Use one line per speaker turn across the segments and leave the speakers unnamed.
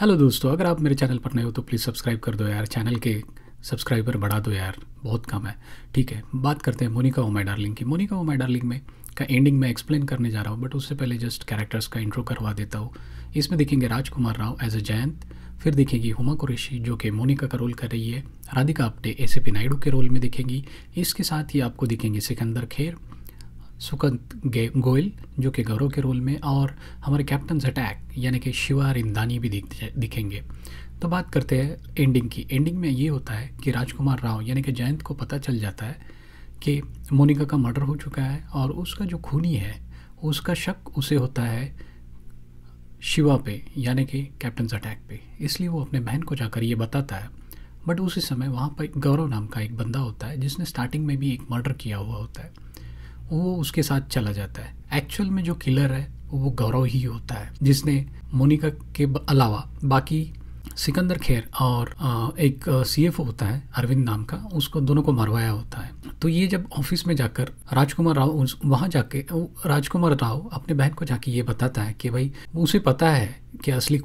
hello दोस्तों अगर आप मेरे चैनल पर नए हो तो प्लीज़ सब्सक्राइब कर दो यार चैनल के सब्सक्राइबर बढ़ा दो यार बहुत कम है ठीक है बात करते हैं मोनिका ओ डार्लिंग की मोनिका ओ डार्लिंग में का एंडिंग मैं एक्सप्लेन करने जा रहा हूँ बट उससे पहले जस्ट कैरेक्टर्स का इंट्रो करवा देता हूँ इसमें देखेंगे राजकुमार राव एज ए जयंत फिर देखेंगी हुमा कुरेशी जो कि मोनिका का रोल कर रही है राधिका आप्टे ए नायडू के रोल में दिखेंगी इसके साथ ही आपको दिखेंगे सिकंदर खेर सुकंत गोयल जो कि गौरव के रोल में और हमारे कैप्टन अटैक यानी कि शिवा रिंदानी भी दिख दिखेंगे तो बात करते हैं एंडिंग की एंडिंग में ये होता है कि राजकुमार राव यानी कि जयंत को पता चल जाता है कि मोनिका का मर्डर हो चुका है और उसका जो खूनी है उसका शक उसे होता है शिवा पे यानी कि कैप्टन अटैक पे इसलिए वो अपने बहन को जाकर ये बताता है बट उसी समय वहाँ पर गौरव नाम का एक बंदा होता है जिसने स्टार्टिंग में भी एक मर्डर किया हुआ होता है वो उसके साथ चला जाता है एक्चुअल में जो किलर है वो गौरव ही होता है जिसने मोनिका के अलावा बाकी सिकंदर खेर और एक सी होता है अरविंद नाम का उसको दोनों को मरवाया होता है तो ये जब ऑफिस में जाकर राजकुमार राव वहाँ जाके राजकुमार राव अपने बहन को जाके ये बताता है कि भाई उसे पता है कि असली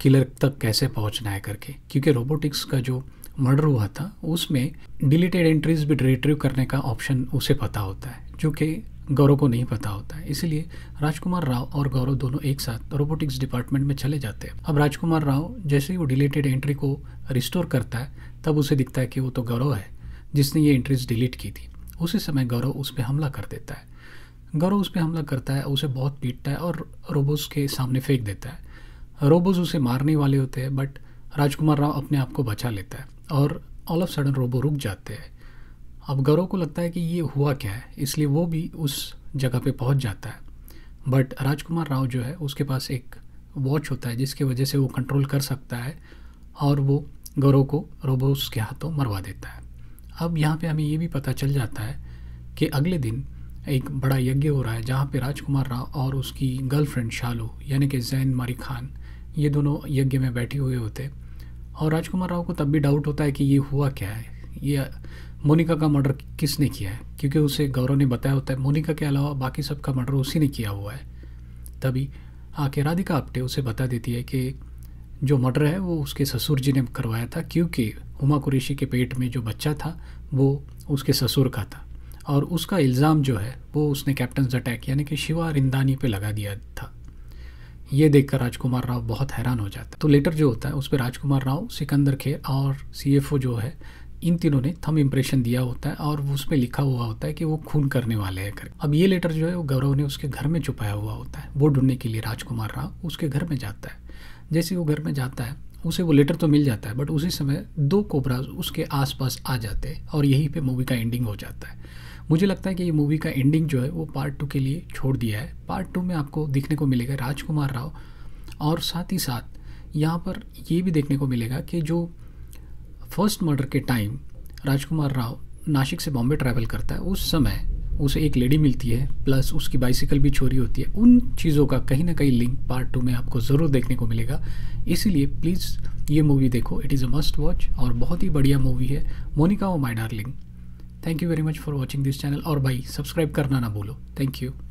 किलर तक कैसे पहुँचना है करके क्योंकि रोबोटिक्स का जो मर्डर हुआ था उसमें डिलीटेड एंट्रीज भी रिट्रीव करने का ऑप्शन उसे पता होता है जो कि गौरव को नहीं पता होता है इसलिए राजकुमार राव और गौरव दोनों एक साथ रोबोटिक्स डिपार्टमेंट में चले जाते हैं अब राजकुमार राव जैसे ही वो डिलीटेड एंट्री को रिस्टोर करता है तब उसे दिखता है कि वो तो गौरव है जिसने ये एंट्रीज डिलीट की थी उसी समय गौरव उस पर हमला कर देता है गौरव उस पर हमला करता है उसे बहुत पीटता है और रोबोस के सामने फेंक देता है रोबोस उसे मारने वाले होते हैं बट राजकुमार राव अपने आप को बचा लेता है और ऑल ऑफ सडन रोबो रुक जाते हैं अब गौरव को लगता है कि ये हुआ क्या है इसलिए वो भी उस जगह पे पहुंच जाता है बट राजकुमार राव जो है उसके पास एक वॉच होता है जिसकी वजह से वो कंट्रोल कर सकता है और वो गौरव को रोबोस के हाथों मरवा देता है अब यहाँ पे हमें ये भी पता चल जाता है कि अगले दिन एक बड़ा यज्ञ हो रहा है जहाँ पे राजकुमार राव और उसकी गर्लफ्रेंड शालू यानी कि जैन मारी खान ये दोनों यज्ञ में बैठे हुए होते और राजकुमार राव को तब भी डाउट होता है कि ये हुआ क्या है ये मोनिका का मर्डर किसने किया है क्योंकि उसे गौरव ने बताया होता है मोनिका के अलावा बाकी सबका मर्डर उसी ने किया हुआ है तभी आके राधिका आप्टे उसे बता देती है कि जो मर्डर है वो उसके ससुर जी ने करवाया था क्योंकि हुमा कुरेशी के पेट में जो बच्चा था वो उसके ससुर का था और उसका इल्ज़ाम जो है वो उसने कैप्टन अटैक यानी कि शिवा रिंदानी पे लगा दिया था ये देखकर राजकुमार राव बहुत हैरान हो जाता है तो लेटर जो होता है उस पर राजकुमार राव सिकंदर खेर और सीएफओ जो है इन तीनों ने थम इम्प्रेशन दिया होता है और उसमें लिखा हुआ होता है कि वो खून करने वाले हैं करके अब ये लेटर जो है वो गौरव ने उसके घर में छुपाया हुआ होता है वो ढूंढने के लिए राजकुमार राव उसके घर में जाता है जैसे वो घर में जाता है उसे वो लेटर तो मिल जाता है बट उसी समय दो कोबराज उसके आसपास आ जाते हैं और यहीं पे मूवी का एंडिंग हो जाता है मुझे लगता है कि ये मूवी का एंडिंग जो है वो पार्ट टू के लिए छोड़ दिया है पार्ट टू में आपको देखने को मिलेगा राजकुमार राव और साथ ही साथ यहाँ पर ये भी देखने को मिलेगा कि जो फर्स्ट मर्डर के टाइम राजकुमार राव नासिक से बॉम्बे ट्रैवल करता है उस समय उसे एक लेडी मिलती है प्लस उसकी बाइसिकल भी चोरी होती है उन चीज़ों का कहीं ना कहीं लिंक पार्ट टू में आपको ज़रूर देखने को मिलेगा इसीलिए प्लीज़ ये मूवी देखो it is a must watch और बहुत ही बढ़िया मूवी है Monica O My Darling thank you very much for watching this channel और भाई सब्सक्राइब करना ना भूलो थैंक यू